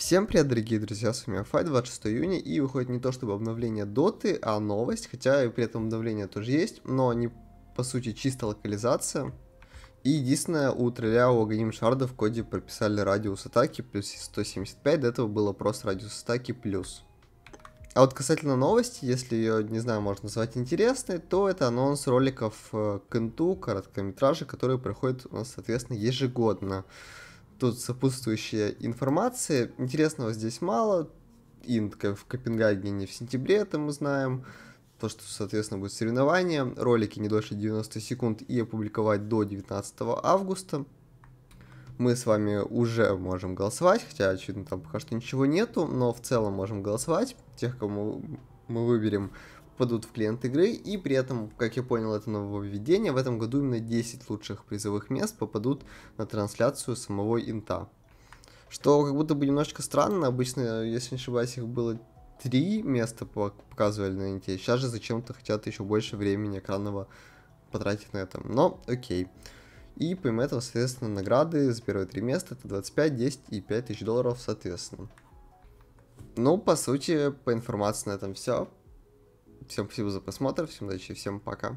Всем привет, дорогие друзья, с вами Афай, 26 июня, и выходит не то чтобы обновление доты, а новость, хотя и при этом обновление тоже есть, но не по сути чисто локализация. И единственное, у тролля у Аганим Шарда в коде прописали радиус атаки плюс 175, до этого было просто радиус атаки плюс. А вот касательно новости, если ее, не знаю, можно назвать интересной, то это анонс роликов э, к инту, короткометражи, которые проходят у нас, соответственно, ежегодно тут сопутствующая информация. Интересного здесь мало. Интка в Копенгагене в сентябре, это мы знаем. То, что, соответственно, будет соревнование. Ролики не дольше 90 секунд и опубликовать до 19 августа. Мы с вами уже можем голосовать, хотя, очевидно, там пока что ничего нету, но в целом можем голосовать. Тех, кому мы выберем, попадут в клиент игры, и при этом, как я понял, это нововведение, в этом году именно 10 лучших призовых мест попадут на трансляцию самого инта. Что как будто бы немножечко странно, обычно, если не ошибаюсь, их было три места показывали на инте, сейчас же зачем-то хотят еще больше времени экранного потратить на этом. но окей. И помимо этого, соответственно, награды за первые три места это 25, 10 и 5 тысяч долларов, соответственно. Ну, по сути, по информации на этом все. Всем спасибо за просмотр, всем удачи, всем пока.